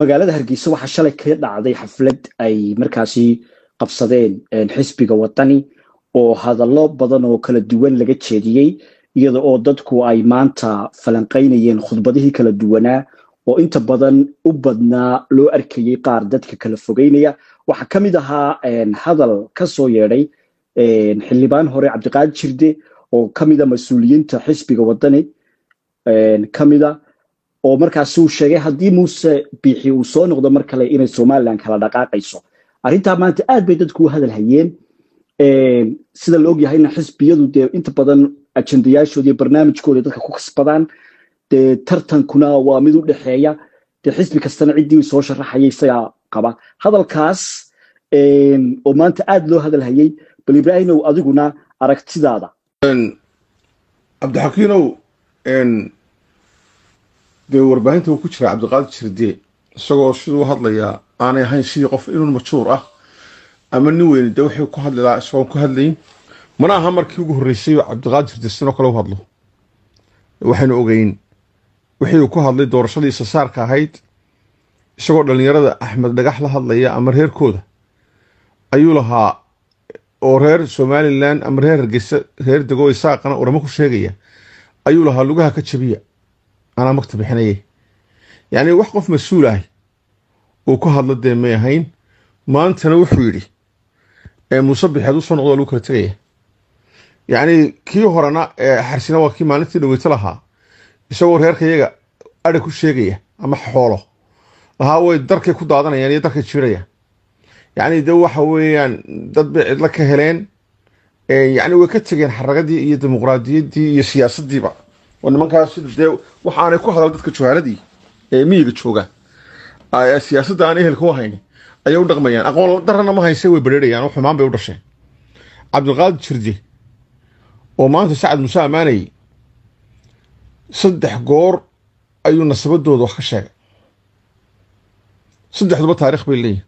magaalada hargeysa waxaa shalay ka dhacday xaflad ay markaasi qabsadeen xisbiga wadani oo hadallo badan oo kala duwan laga jeediyey iyada oo dadku ay maanta falanqaynayeen khudbadihii kala duwanaa oo inta badan u badnaa loo arkayay qaar dadka kala fogeynaya waxaa ka mid ahaa hadal ka soo yeedhay xildhibaan hore cabdiqaadir jirde oo ka mida ah mas-uuliyiinta xisbiga wadani ka mida ah oo markaasuu sheegay haddii muuse biixi uu soo noqdo mar kale inay somalilan kala dhaqaaqayso arrintaa maanta aad bay dadku u hadal hayeen eh, sida la ogyahayna xisbiyadu dee inta badan ajendayaashoodaiyo barnaamijkooda dadka ku kasbadaan dee tartankuna waa mid u dhexeeya dee xisbi kastana ciddii soo sharaxaya isagaa qaba hadalkaas eh, oo maanta aad loo hadal hayay bal ibraahimow adiguna aragtidaada cabdixakiinow dee warbaahinta uu ku jiraa cabdiqaadir jirdiye isagoo siduu hadlayaa aanay ahayn sidii qof inun majhuur ah ama nin weyn dee wuxuu ku hadli lahaa isagoon ku hadlayn mana aha markii ugu horreysay cabdiqaadir jirdiye sidoo kale u hadlo waxaynu ogeyn wixii uu ku hadlay doorashadii sasaarka ahayd isagoo dhallinyarada axmed dhagax la hadlaya ama reerkooda ayuu lahaa oo reer somalilan ama reer hargeysa reer degooy saaqana uramo ku sheegaya ayuu lahaa lugaha ka jabiya anaa makti bixinaye yacni wax qof mas-uul ahi uu ku hadlo dee may ahayn maantana wuxuu yidhi muuse bixeed u soo noqdoo lagu kala tegaya yacnii kii horena xarsina waa kii maalintii dhaweyto lahaa isagoo reerka iyaga adha ku sheegaya ama xoolo lahaa way darkay ku daadanayaan iyo darkay jiirayaan yacni de waxa weeyaan dad bay cidlo ka heleen yacni way ka tegeen xaragadii iyo dimuqraadiyaddii iyo siyaasadiiba oo nimankaas sida dee waxaanay ku hadal dadka juhaaladii ee miyiga jooga siyaasadda aan ehelka u ahayn ayay u dhaqmayaan aqoon darana ma hayse way barheerayaan oo xumaan bay u dhasheen cabdiqaadir jirdi oo maanta sacad muuse ammaanayey saddex goor ayuu nasabadooda wax ka sheegay saddexduba taarikh bay leeyihin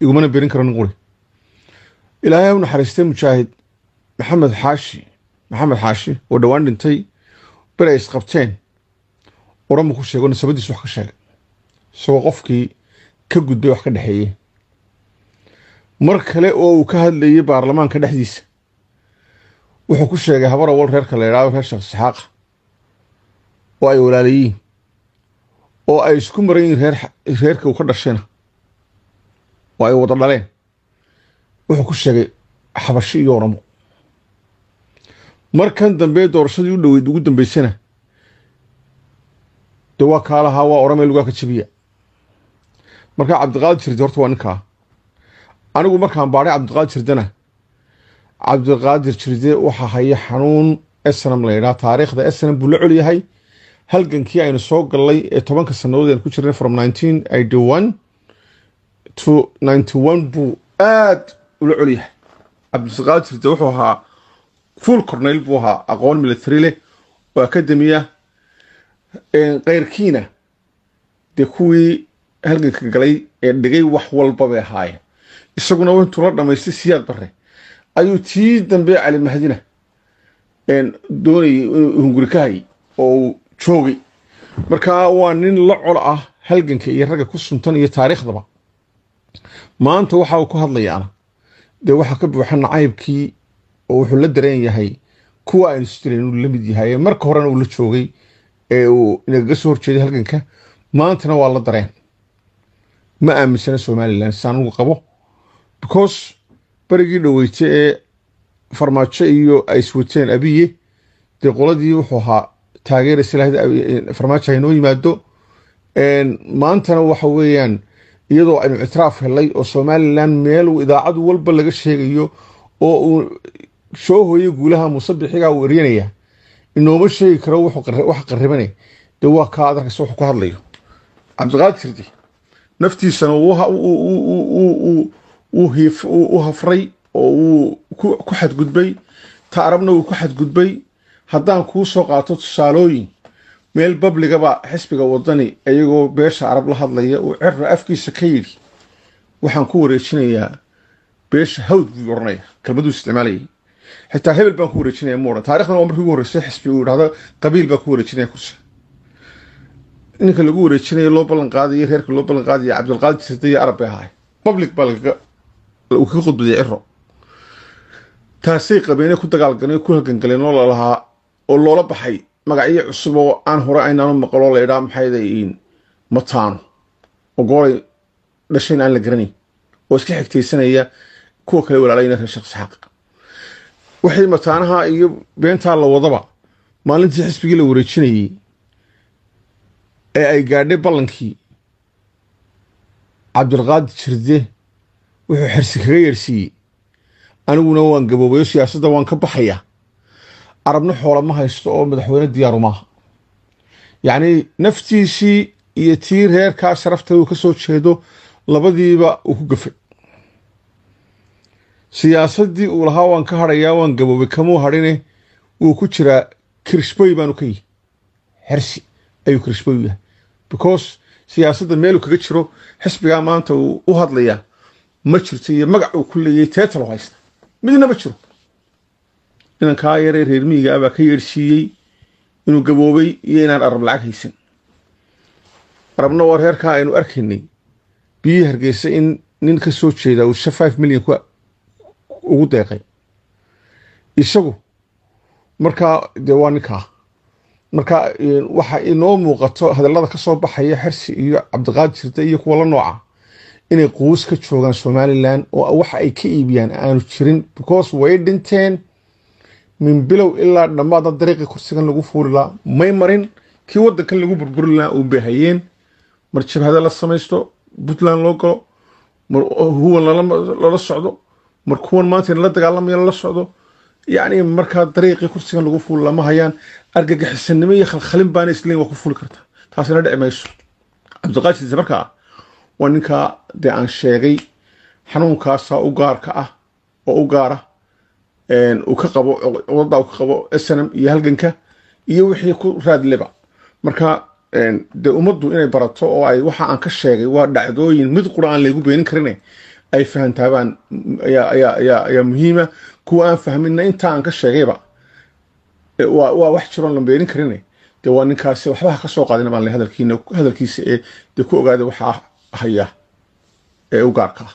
igumana berin karo nin quri ilaahay u naxariistay mujaahid maxamed xaashi maxamed xaashi oo dhowaan dhintay ber ay isqabteen oramu ku sheego nasabadiis wax ka sheegay isagoo qofkii ka gudbay wax e ka dhexeeyey mar kale oo uu ka hadlayey baarlamaanka dhexdiisa wuxuu ku sheegay habar awal reerka la idhahdo reer sheekh saxaaqa oo ay walaalayiin oo ay isku maran yihin reer reerka uu ka dhashayna oo ay wada dhaleen wuxuu ku sheegay xabashi iyo oramo markan dambe doorashadii u dhoweyd ugu dambeysana de waa kaalahaa waa odhan lugaa ka jibiya markaa cabdiqaadir jirdi horta waa ninkaa anigu markaan baadhay cabdiqaadir jirdana cabdiqaadir jirde waxa haya xanuun snm la yidhaha taariikhda snm buu la col yahay halgankii aynu soo gallay ee tobanka sannadood aynu ku jirnay from nineteen eighty one to ninety one buu aada ula col yahay cabdiqaadir jirde wuxuu ahaa full corneyl buu ahaa aqoon military leh oo akademiya keyrkiina dee kuwii halganka galay ee dhigay wax walbabay bay ahaayeen isaguna intuu la dhamaystay siyaad bare ayuu tii dambe cali mahdina doonayay inuu hunguri ka hayay oo uu joogay markaa waa nin la col ah halganka iyo ragga ku suntan iyo taariikhdaba maanta waxa uu ku hadlayaana dee waxaa ka buuxa nacaybkii oo wuxuu la dareen yahay kuwa aynu isjirayn inuu la mid yahay marka horena uu la joogay ee uu inagaga soo horjeeday halganka maantana waa la dareen ma aaminsana somalilan saan ugu qabo because berigii dhaweyte ee farmaajo iyo ay iswateen abiye dee qoladii wuxuu ahaa taageera silahda farmaajo haynoo yimaado maantana waxa weeyaan iyadoo aynu ictiraaf helay oo somalilan meel idaacad walba laga sheegayo oo shoo hooye guulaha musabixigaa uu eryanaya inooma sheegi karo wax qaribane dee waa ka adarkas wax ku hadlayo cabdiqaadirdi naftiisana u hafray oo uu ku xadgudbay ta arabna uu ku xadgudbay haddaan kuu soo qaato tusaalooyin meel babligabaa xisbiga wadani iyagoo beesha arab la hadlaya uu cerra afkiisa ka yidhi waxaan ku wareejinayaa beesha hawd buu oranaya kelmaduu isticmaalayay xitaa hebel baan ku wareejinaya muran taarikhdana waa markii ugu horreysay xisbi uu idhahdo qabiil baan ku wareejinaya kursi ninka lagu wareejinayo loo ballan qaadayo reerka loo ballan qaadayo cabdulqaadir sirdayo arab bay ahaay public baa uu kaga qudbaday ciro taasay qabeenee ku dagaalgaleen ku hagangaleen oo lalahaa oo loola baxay magacyo cusub oo aan hore aynaanu maqaloo la idhaa maxaydaiin mataano oo goolay dhashayn aan la garanayn oo iska xigtaysanaya kuwa kale walaalayna reer sheekh isxaaq wixii mataanaha iyo beentaa la wadaba maalintii xisbigii la wareejinayey ee ay gaadhay ballankii cabdulqaadir jirde wuxuu xirsi kaga yeerhsiiyey aniguna waan gaboobayo siyaasadda waan ka baxaya arabna xoola ma haysto oo madaxweyne diyaaru maaha yacnii naftiisii iyo tii reerkaa sharafta uu ka soo jeedo labadiiba uu ku gafay siyaasadii uu lahaa waan ka hadhayaa waan gaboobay kamuu hadhine wuu ku jiraa kirishboy baanu ka yihi xersi ayuu kirishboy yahay because siyaasadda meeluu kaga jiro xisbigaa maanta uu u hadlayaa ma jirto iyo magac uu ku leeyay teetalo haysta midna ma jiro inankaa yaray reer miyiga abaa ka yeedhsiiyey inuu gaboobay iyo inaan arab lacag haysan arabna waa reerkaa aynu arkaynay biyihii hargeysa in nin kasoo jeeda jeedaa uu five million ugu deeqay isagu markaa de waa ninkaa marka waxa inoo muuqato hadallada kasoo baxaya xersi iyo cabdiqaadirda iyo kuwa la nooca inay quus ka joogaan somalilan oo waxa ay ka iibiyaan aanu jirin because way dhinteen min bilow ilaa dhammaada dariiqii kursigan lagu fuulilaa may marin kii wadankan lagu burburi lahaa uu bahayeen mar jabhada la samaysto puntland loo galo mar huwan lala socdo mar kuwan maanta inala dagaalamayo lala socdo yani markaa dariiqii kursigan lagu fuul lama hayaan argagixisanimo iyo khalkhalin baana isleyn waa ku fuli kartaa taasina dhici mayso cabdiqaadir sidiise markaa waa ninkaa dee aan sheegay xanuunkaasaa u gaarka ah oo u gaara uu ka qabo cudaddaa uu ka qabo snm iyo halganka iyo wixii ku raadleba marka dee ummaddu inay barato oo ay waxa aan ka sheegay waa dhacdooyin mid qura aan laygu beenin karine ay fahantaabaan ayaa muhiima kuwa aan fahmina intaa aan ka sheegayba e, waa wax jiroon beerin karine eh. dee waa ninkaasi waxbaha ka soo qaadina baan le hadalkiisa ee dee ku ogaada waxaa haya ee u gaarka ah